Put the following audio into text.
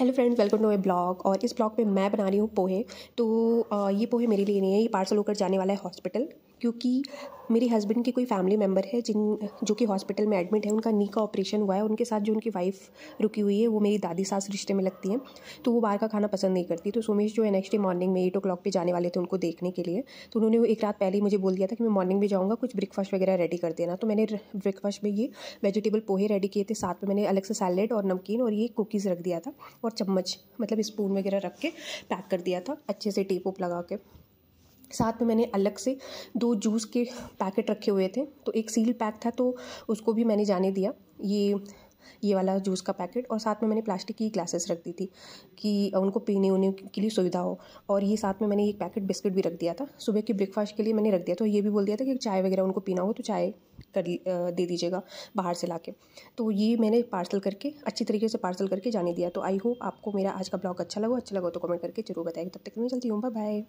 hello friends welcome to my blog और इस blog में मैं बना रही हूँ पोहे तो ये पोहे मेरे लिए नहीं है ये पार्सल होकर जाने वाला है हॉस्पिटल क्योंकि मेरे हस्बैंड के कोई फैमिली मेम्बर है जिन जो कि हॉस्पिटल में एडमिट है उनका नी का ऑपरेशन हुआ है उनके साथ जो उनकी वाइफ रुकी हुई है वो मेरी दादी सास रिश्ते में लगती हैं तो वो बाहर का खाना पसंद नहीं करती तो सोमेश जो है नेक्स्ट डे मॉर्निंग में एट ओ क्लॉक पर जाने वाले थे उनको देखने के लिए तो उन्होंने एक रात पहले ही मुझे बोल दिया था कि मैं मॉर्निंग में जाऊँगा कुछ ब्रेकफास्ट वगैरह रेडी कर देना तो मैंने ब्रेकफास्ट में ये वेजिटेबल पोहे रेडी किए थे साथ में मैंने अलग से सैलड और नमकीन और ये कुकीज़ रख दिया था और चम्मच मतलब स्पून वगैरह रख के पैक कर दिया था अच्छे से टेप ओप लगा के साथ में मैंने अलग से दो जूस के पैकेट रखे हुए थे तो एक सील पैक था तो उसको भी मैंने जाने दिया ये ये वाला जूस का पैकेट और साथ में मैंने प्लास्टिक की ग्लासेस रख दी थी कि उनको पीने उने के लिए सुविधा हो और ये साथ में मैंने एक पैकेट बिस्किट भी रख दिया था सुबह के ब्रेकफास्ट के लिए मैंने रख दिया तो ये भी बोल दिया था कि चाय वगैरह उनको पीना हो तो चाय कर दे दीजिएगा बाहर से ला के तो ये मैंने पार्सल करके अच्छी तरीके से पार्सल करके जाने दिया तो आई होप आपको मेरा आज का ब्लॉग अच्छा लगा अच्छा लगा तो कमेंट करके जरूर बताएगी तब तक मैं चलती हूँ बाय बाय